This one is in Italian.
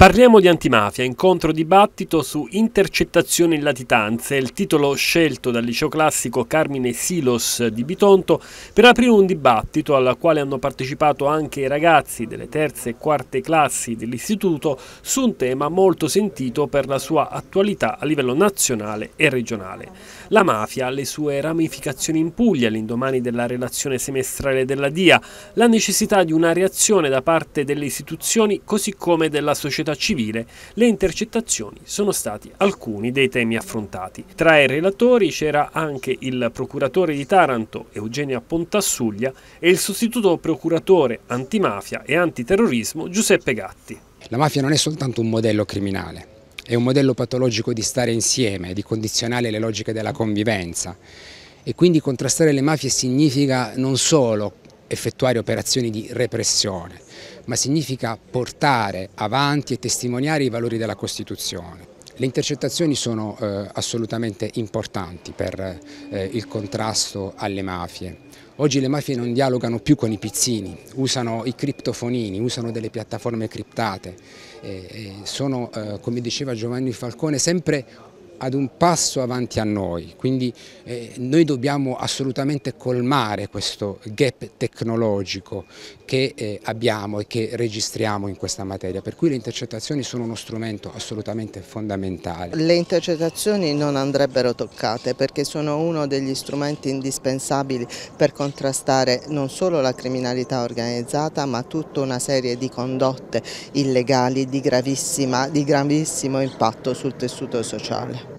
Parliamo di antimafia, incontro dibattito su intercettazioni in latitanze, il titolo scelto dal liceo classico Carmine Silos di Bitonto per aprire un dibattito al quale hanno partecipato anche i ragazzi delle terze e quarte classi dell'istituto su un tema molto sentito per la sua attualità a livello nazionale e regionale. La mafia, le sue ramificazioni in Puglia all'indomani della relazione semestrale della DIA, la necessità di una reazione da parte delle istituzioni così come della società società civile, le intercettazioni sono stati alcuni dei temi affrontati. Tra i relatori c'era anche il procuratore di Taranto Eugenia Pontassuglia e il sostituto procuratore antimafia e antiterrorismo Giuseppe Gatti. La mafia non è soltanto un modello criminale, è un modello patologico di stare insieme, di condizionare le logiche della convivenza e quindi contrastare le mafie significa non solo effettuare operazioni di repressione, ma significa portare avanti e testimoniare i valori della Costituzione. Le intercettazioni sono eh, assolutamente importanti per eh, il contrasto alle mafie. Oggi le mafie non dialogano più con i pizzini, usano i criptofonini, usano delle piattaforme criptate. Eh, sono, eh, come diceva Giovanni Falcone, sempre ad un passo avanti a noi, quindi eh, noi dobbiamo assolutamente colmare questo gap tecnologico che eh, abbiamo e che registriamo in questa materia, per cui le intercettazioni sono uno strumento assolutamente fondamentale. Le intercettazioni non andrebbero toccate perché sono uno degli strumenti indispensabili per contrastare non solo la criminalità organizzata ma tutta una serie di condotte illegali di, di gravissimo impatto sul tessuto sociale.